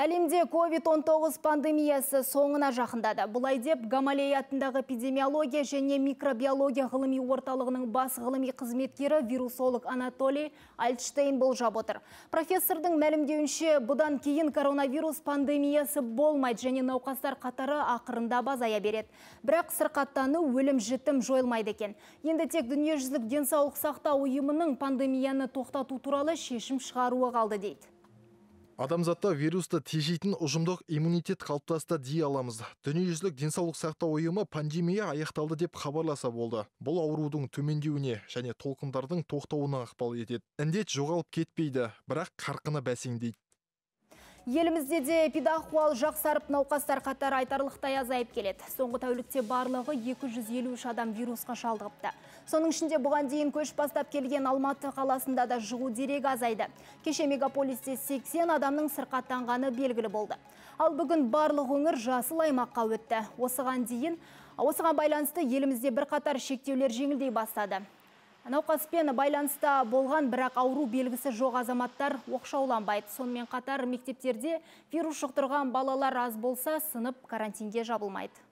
Әлемде COVID-19 пандемиясы соңына жақындады. Бұлай деп, Гамалей атындағы эпидемиология және микробиология ғылыми орталығының бас ғылыми қызметкері вирусолог Анатолий Альтштейн болжап отыр. Профессордың мәлімдеуінше, бұдан кейін коронавирус пандемиясы болмайды және науқастар қатары ақырында базая береді. Бірақ сырқаттану өлім жітім жойылмайды екен. Енді тек дүниежүзілік денсаулық сақтау ұйымының пандемияны тоқтату туралы шешім шығаруы қалды дейді адамзатта вирусты тежейтін ұжымдық иммунитет қалыптасты дей аламыз дүниежүзілік денсаулық сақтау ұйымы пандемия аяқталды деп хабарласа болды бұл аурудың төмендеуіне және толқындардың тоқтауына ықпал етеді індет жоғалып кетпейді бірақ қарқыны бәсеңдейді Елімізде де педахуал жақсарып науқастар қатар айтарлықтай азайып келеді. Соңғы тәулікте барлығы 253 адам вирусқа шалдығыпты. Соның ішінде бұған дейін көш бастап келген Алматы қаласында да жұғу дерек азайды. Кеше мегаполисте 80 адамның сырқаттанғаны белгілі болды. Ал бүгін барлық өңір жасыл аймаққа өтті. Осыған дейін, осыған байланысты елімізде қатар шектеулер жеңілдей бастады. Науқаспен байланыста болған бірақ ауру белгісі жоқ азаматтар оқшауланбайды. Сонымен қатар мектептерде вирус жұқтырған балалар аз болса, сынып карантинге жабылмайды.